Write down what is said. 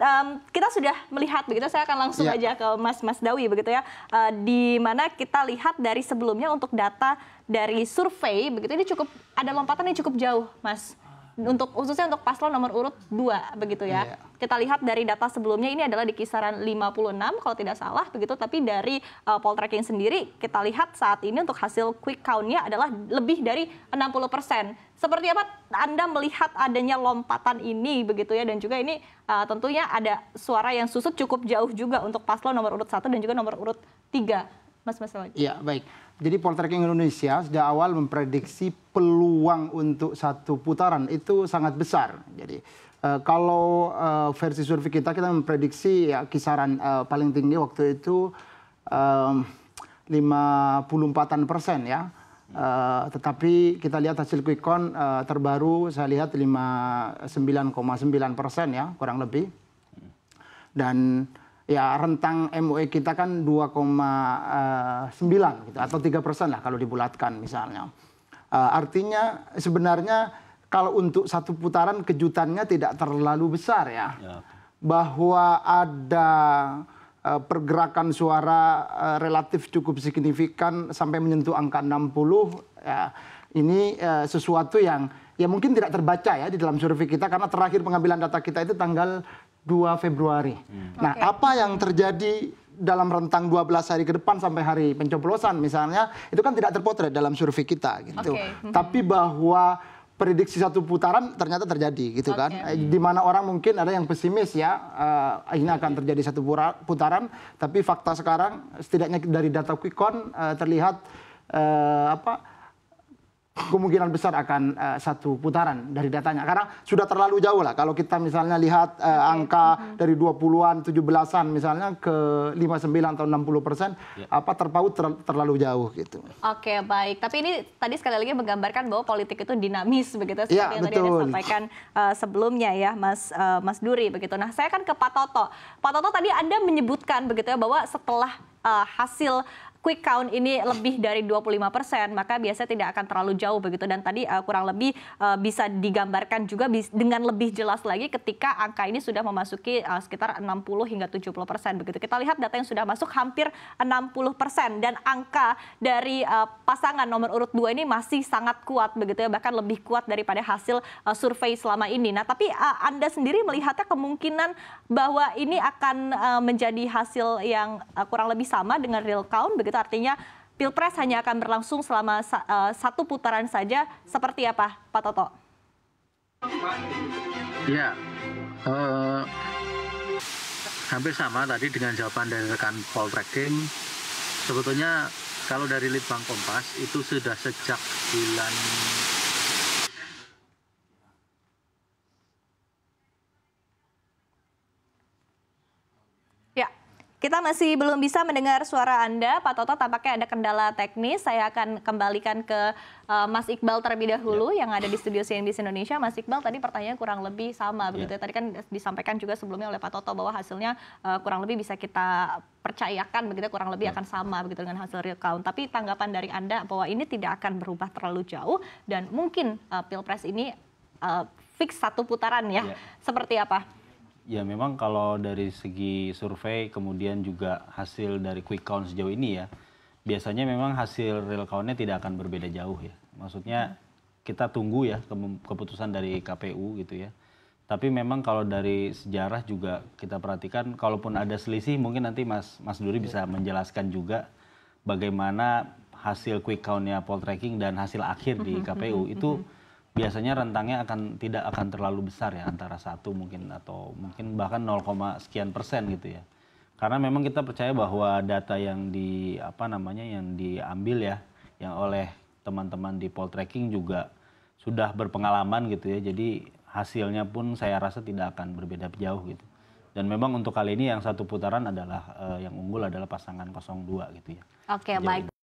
um, kita sudah melihat begitu saya akan langsung ya. aja ke Mas Mas Dawi begitu ya uh, di mana kita lihat dari sebelumnya untuk data dari survei begitu ini cukup ada lompatan yang cukup jauh Mas untuk khususnya untuk paslon nomor urut 2 begitu ya. Yeah. Kita lihat dari data sebelumnya ini adalah di kisaran 56 kalau tidak salah begitu tapi dari uh, poll tracking sendiri kita lihat saat ini untuk hasil quick count-nya adalah lebih dari 60%. Seperti apa Anda melihat adanya lompatan ini begitu ya dan juga ini uh, tentunya ada suara yang susut cukup jauh juga untuk paslon nomor urut 1 dan juga nomor urut 3. Mas Mas Iya, baik. Jadi Poltreking Indonesia sejak awal memprediksi peluang untuk satu putaran itu sangat besar. Jadi Uh, kalau uh, versi survei kita kita memprediksi ya kisaran uh, paling tinggi waktu itu um, 54-an persen ya. Uh, tetapi kita lihat hasil quick count uh, terbaru saya lihat 59,9 persen ya kurang lebih. Dan ya rentang MUE kita kan 2,9 eh, gitu atau 3 persen lah kalau dibulatkan misalnya. Uh, artinya sebenarnya kalau untuk satu putaran kejutannya tidak terlalu besar ya. ya. Bahwa ada uh, pergerakan suara uh, relatif cukup signifikan sampai menyentuh angka 60 ya. Ini uh, sesuatu yang ya mungkin tidak terbaca ya di dalam survei kita karena terakhir pengambilan data kita itu tanggal 2 Februari. Hmm. Nah, okay. apa yang terjadi dalam rentang 12 hari ke depan sampai hari pencoblosan misalnya, itu kan tidak terpotret dalam survei kita gitu. Okay. Hmm. Tapi bahwa prediksi satu putaran ternyata terjadi gitu okay. kan. Eh, di mana orang mungkin ada yang pesimis ya, uh, ini akan terjadi satu putaran, tapi fakta sekarang setidaknya dari data Quick uh, terlihat uh, apa kemungkinan besar akan uh, satu putaran dari datanya karena sudah terlalu jauh lah kalau kita misalnya lihat uh, angka mm -hmm. dari 20-an 17-an misalnya ke 59 atau 60 persen yeah. apa terpaut ter terlalu jauh gitu. Oke okay, baik tapi ini tadi sekali lagi menggambarkan bahwa politik itu dinamis begitu seperti yeah, yang betul. tadi anda sampaikan uh, sebelumnya ya Mas uh, Mas Duri begitu. Nah saya kan ke Pak Toto. Pak Toto tadi anda menyebutkan begitu ya bahwa setelah uh, hasil quick count ini lebih dari 25 persen, maka biasanya tidak akan terlalu jauh begitu. Dan tadi uh, kurang lebih uh, bisa digambarkan juga bis, dengan lebih jelas lagi ketika angka ini sudah memasuki uh, sekitar 60 hingga 70 persen begitu. Kita lihat data yang sudah masuk hampir 60 persen dan angka dari uh, pasangan nomor urut dua ini masih sangat kuat begitu ya, bahkan lebih kuat daripada hasil uh, survei selama ini. Nah, tapi uh, Anda sendiri melihatnya kemungkinan bahwa ini akan uh, menjadi hasil yang uh, kurang lebih sama dengan real count begitu begitu artinya pilpres hanya akan berlangsung selama eh, satu putaran saja. Seperti apa, Pak Toto? Ya, uh, hampir sama tadi dengan jawaban dari rekan Paul tracking. Sebetulnya kalau dari Litbang Kompas itu sudah sejak bulan Kita masih belum bisa mendengar suara Anda, Pak Toto. Tampaknya ada kendala teknis. Saya akan kembalikan ke uh, Mas Iqbal terlebih dahulu ya. yang ada di studio CNBC Indonesia. Mas Iqbal tadi pertanyaan kurang lebih sama, ya. begitu. Ya. Tadi kan disampaikan juga sebelumnya oleh Pak Toto bahwa hasilnya uh, kurang lebih bisa kita percayakan, begitu. Ya. Kurang lebih ya. akan sama, begitu dengan hasil real count. Tapi tanggapan dari Anda bahwa ini tidak akan berubah terlalu jauh dan mungkin uh, pilpres ini uh, fix satu putaran ya. ya. Seperti apa? Ya memang kalau dari segi survei kemudian juga hasil dari quick count sejauh ini ya, biasanya memang hasil real countnya tidak akan berbeda jauh ya. Maksudnya kita tunggu ya keputusan dari KPU gitu ya. Tapi memang kalau dari sejarah juga kita perhatikan, kalaupun ada selisih mungkin nanti Mas Mas Duri iya. bisa menjelaskan juga bagaimana hasil quick countnya poll tracking dan hasil akhir di mm-hmm, KPU mm-hmm, itu mm-hmm biasanya rentangnya akan tidak akan terlalu besar ya antara satu mungkin atau mungkin bahkan 0, sekian persen gitu ya karena memang kita percaya bahwa data yang di apa namanya yang diambil ya yang oleh teman-teman di poll tracking juga sudah berpengalaman gitu ya jadi hasilnya pun saya rasa tidak akan berbeda jauh gitu dan memang untuk kali ini yang satu putaran adalah uh, yang unggul adalah pasangan 02 gitu ya. Oke, okay, baik.